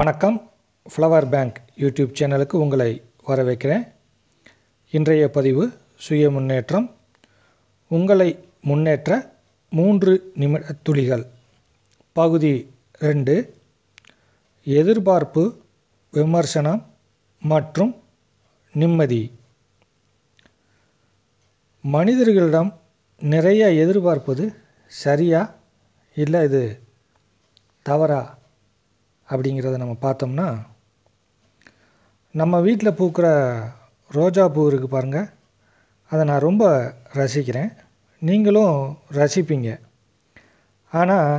வணக்கம் flower bank YouTube சேனலுக்கு உங்களை வரவேற்கிறேன் இன்றைய பதிவு சுய முன்னேற்றம் உங்களை முன்னேற்ற மூன்று நிமிட துளிகள் பகுதி ரெண்டு எதிர்பார்ப்பு விமர்சனம் மற்றும் நிம்மதி மனிதர்களிடம் நிறைய எதிர்பார்ப்பது சரியா இல்லை இது தவறா அப்படிங்கிறத நம்ம பார்த்தோம்னா நம்ம வீட்டில் பூக்கிற ரோஜா பூ இருக்குது பாருங்கள் அதை நான் ரொம்ப ரசிக்கிறேன் நீங்களும் ரசிப்பீங்க ஆனால்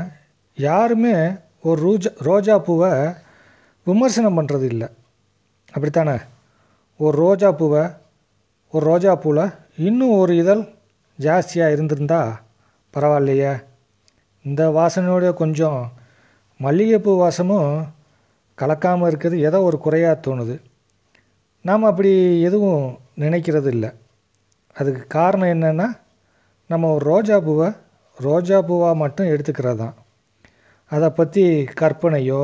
யாருமே ஒரு ரோஜா ரோஜா பூவை விமர்சனம் பண்ணுறது இல்லை அப்படித்தானே ஒரு ரோஜா பூவை ஒரு ரோஜா பூவில் இன்னும் ஒரு இதழ் ஜாஸ்தியாக இருந்திருந்தால் பரவாயில்லையே இந்த வாசனையோட கொஞ்சம் மல்லிகைப்பூ வாசமும் கலக்காமல் இருக்கிறது ஏதோ ஒரு குறையாக தோணுது நாம் அப்படி எதுவும் நினைக்கிறது இல்லை அதுக்கு காரணம் என்னென்னா நம்ம ஒரு ரோஜா பூவை ரோஜா பூவாக மட்டும் எடுத்துக்கிறது தான் அதை பற்றி கற்பனையோ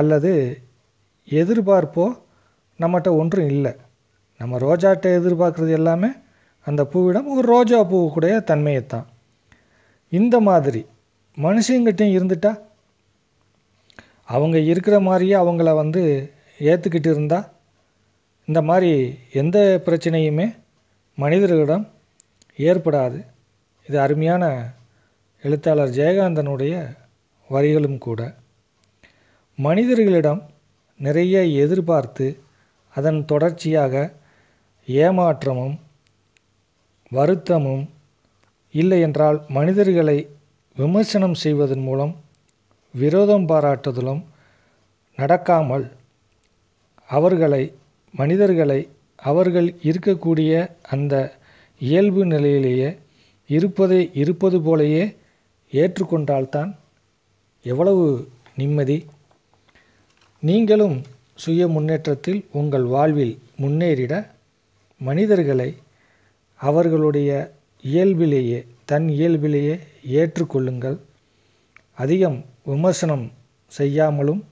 அல்லது எதிர்பார்ப்போ நம்மகிட்ட ஒன்றும் இல்லை நம்ம ரோஜாட்டை எதிர்பார்க்குறது எல்லாமே அந்த பூவிடம் ஒரு ரோஜா பூவுக்குடைய தன்மையைத்தான் இந்த மாதிரி மனுஷங்கிட்டையும் இருந்துட்டால் அவங்க இருக்கிற மாதிரியே அவங்கள வந்து ஏற்றுக்கிட்டு இருந்தால் இந்த மாதிரி எந்த பிரச்சனையுமே மனிதர்களிடம் ஏற்படாது இது அருமையான எழுத்தாளர் ஜெயகாந்தனுடைய வரிகளும் கூட மனிதர்களிடம் நிறைய எதிர்பார்த்து அதன் தொடர்ச்சியாக ஏமாற்றமும் வருத்தமும் இல்லை என்றால் மனிதர்களை விமர்சனம் செய்வதன் மூலம் விரோதம் பாராட்டுதலும் நடக்காமல் அவர்களை மனிதர்களை அவர்கள் இருக்கக்கூடிய அந்த இயல்பு நிலையிலேயே இருப்பதை இருப்பது போலேயே ஏற்றுக்கொண்டால்தான் எவ்வளவு நிம்மதி நீங்களும் சுய முன்னேற்றத்தில் உங்கள் வாழ்வில் முன்னேறிட மனிதர்களை அவர்களுடைய இயல்பிலேயே தன் இயல்பிலேயே ஏற்றுக்கொள்ளுங்கள் அதிகம் விமர்சனம் செய்யாமலும்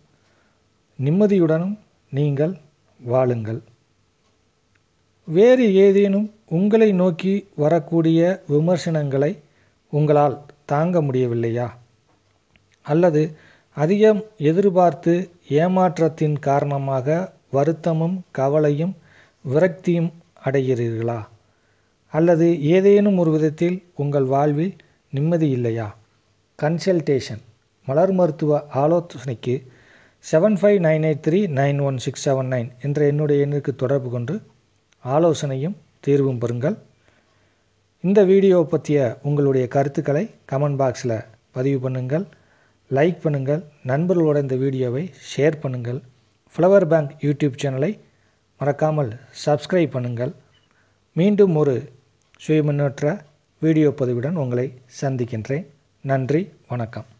நிம்மதியுடனும் நீங்கள் வாழுங்கள் வேறு ஏதேனும் உங்களை நோக்கி வரக்கூடிய விமர்சனங்களை உங்களால் தாங்க முடியவில்லையா அல்லது அதிகம் எதிர்பார்த்து ஏமாற்றத்தின் காரணமாக வருத்தமும் கவலையும் விரக்தியும் அடைகிறீர்களா அல்லது ஏதேனும் ஒரு விதத்தில் உங்கள் வாழ்வில் நிம்மதி இல்லையா கன்சல்டேஷன் மலர் மருத்துவ ஆலோசனைக்கு seven five nine eight three nine one six seven nine என்ற என்னுடைய எண்ணுக்கு தொடர்பு கொண்டு ஆலோசனையும் தீர்வும் பெறுங்கள் இந்த வீடியோ பற்றிய உங்களுடைய கருத்துக்களை கமெண்ட் பாக்ஸில் பதிவு பண்ணுங்கள் லைக் பண்ணுங்கள் நண்பர்களோட இந்த வீடியோவை ஷேர் பண்ணுங்கள் ஃப்ளவர் பேங்க் யூடியூப் சேனலை மறக்காமல் சப்ஸ்கிரைப் பண்ணுங்கள் மீண்டும் ஒரு சுயமுன்னேற்ற வீடியோ பதிவுடன் உங்களை சந்திக்கின்றேன் நன்றி வணக்கம்